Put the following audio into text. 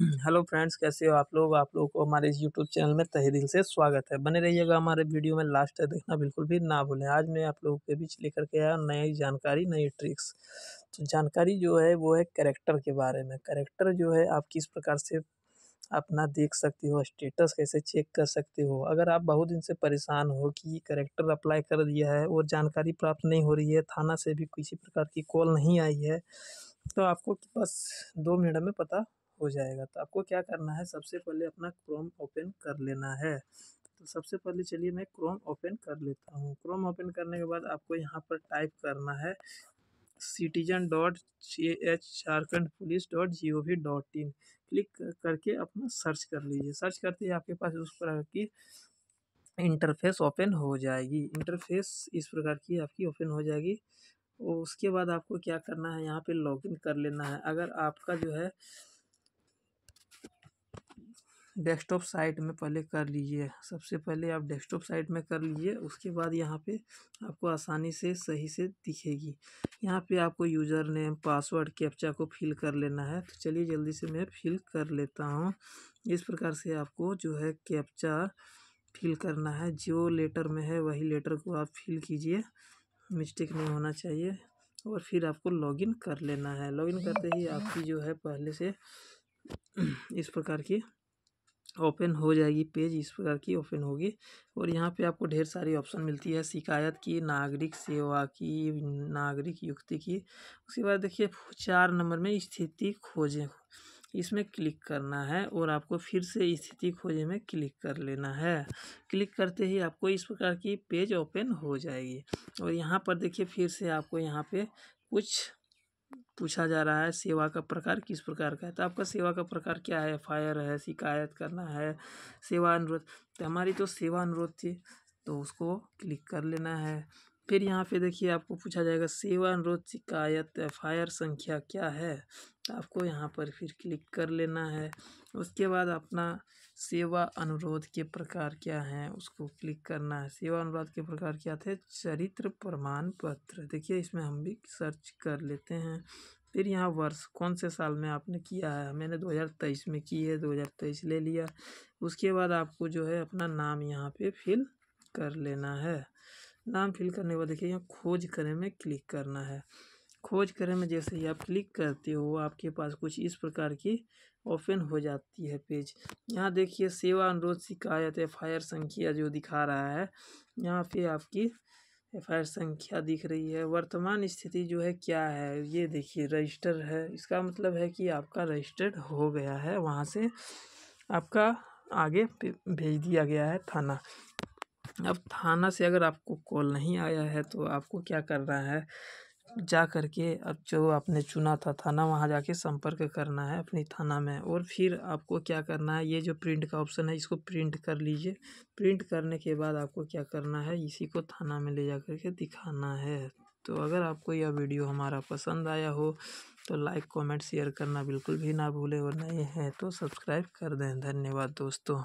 hello friends कैसे हो आप लोग आप लोगों को हमारे इस यूट्यूब चैनल में तहे दिल से स्वागत है बने रहिएगा हमारे वीडियो में लास्ट तक देखना बिल्कुल भी ना भूलें आज मैं आप लोगों के बीच लेकर के आया नई जानकारी नई ट्रिक्स तो जानकारी जो है वो है करेक्टर के बारे में करेक्टर जो है आप किस प्रकार से अपना देख सकते हो स्टेटस कैसे चेक कर सकते हो अगर आप बहुत दिन से परेशान हो कि करेक्टर अप्लाई कर दिया है और जानकारी प्राप्त नहीं हो रही है थाना से भी किसी प्रकार की कॉल नहीं आई है तो आपको बस दो मिनट में पता हो जाएगा तो आपको क्या करना है सबसे पहले अपना क्रोम ओपन कर लेना है तो सबसे पहले चलिए मैं क्रोम ओपन कर लेता हूँ क्रोम ओपन करने के बाद आपको यहाँ पर टाइप करना है citizen dot C H Jharkhand police dot G O V dot in click करके अपना सर्च कर लीजिए सर्च करते ही आपके पास उस प्रकार की इंटरफेस ओपन हो जाएगी इंटरफेस इस प्रकार की आपकी ओपन हो जाएगी उसके बाद आपको क्या करना है यहाँ पे लॉगिन कर लेना है अगर आपका जो है डेस्कटॉप साइट में पहले कर लीजिए सबसे पहले आप डेस्कटॉप साइट में कर लीजिए उसके बाद यहाँ पे आपको आसानी से सही से दिखेगी यहाँ पे आपको यूज़र नेम पासवर्ड कैप्चा को फिल कर लेना है तो चलिए जल्दी से मैं फिल कर लेता हूँ इस प्रकार से आपको जो है कैप्चा फिल करना है जो लेटर में है वही लेटर को आप फिल कीजिए मिस्टेक नहीं होना चाहिए और फिर आपको लॉगिन कर लेना है लॉगिन करते ही आपकी जो है पहले से इस प्रकार की ओपन हो जाएगी पेज इस प्रकार की ओपन होगी और यहाँ पे आपको ढेर सारी ऑप्शन मिलती है शिकायत की नागरिक सेवा की नागरिक युक्ति की उसके बाद देखिए चार नंबर में स्थिति खोजें इसमें क्लिक करना है और आपको फिर से स्थिति खोजे में क्लिक कर लेना है क्लिक करते ही आपको इस प्रकार की पेज ओपन हो जाएगी और यहाँ पर देखिए फिर से आपको यहाँ पे कुछ पूछा जा रहा है सेवा का प्रकार किस प्रकार का है तो आपका सेवा का प्रकार क्या है एफ आई आर है शिकायत करना है सेवा अनुरोध तो हमारी तो सेवा अनुरोध थी तो उसको क्लिक कर लेना है फिर यहाँ पे देखिए आपको पूछा जाएगा सेवा अनुरोध शिकायत एफ संख्या क्या है आपको यहाँ पर फिर क्लिक कर लेना है उसके बाद अपना सेवा अनुरोध के प्रकार क्या हैं उसको क्लिक करना है सेवा अनुरोध के प्रकार क्या थे चरित्र प्रमाण पत्र देखिए इसमें हम भी सर्च कर लेते हैं फिर यहाँ वर्ष कौन से साल में आपने किया है मैंने 2023 में की है 2023 ले लिया उसके बाद आपको जो है अपना नाम यहाँ पे फिल कर लेना है नाम फिल करने के बाद देखिए यहाँ खोज करें में क्लिक करना है खोज करें में जैसे ही आप क्लिक करते हो आपके पास कुछ इस प्रकार की ओपन हो जाती है पेज यहाँ देखिए सेवा अनुरोध शिकायत एफ आई आर संख्या जो दिखा रहा है यहाँ पे आपकी एफ आई आर संख्या दिख रही है वर्तमान स्थिति जो है क्या है ये देखिए रजिस्टर है इसका मतलब है कि आपका रजिस्टर्ड हो गया है वहाँ से आपका आगे भेज दिया गया है थाना अब थाना से अगर आपको कॉल नहीं आया है तो आपको क्या करना है जा करके अब जो आपने चुना था थाना वहाँ जाके संपर्क करना है अपनी थाना में और फिर आपको क्या करना है ये जो प्रिंट का ऑप्शन है इसको प्रिंट कर लीजिए प्रिंट करने के बाद आपको क्या करना है इसी को थाना में ले जा करके दिखाना है तो अगर आपको यह वीडियो हमारा पसंद आया हो तो लाइक कमेंट शेयर करना बिल्कुल भी ना भूलें और नए हैं तो सब्सक्राइब कर दें धन्यवाद दोस्तों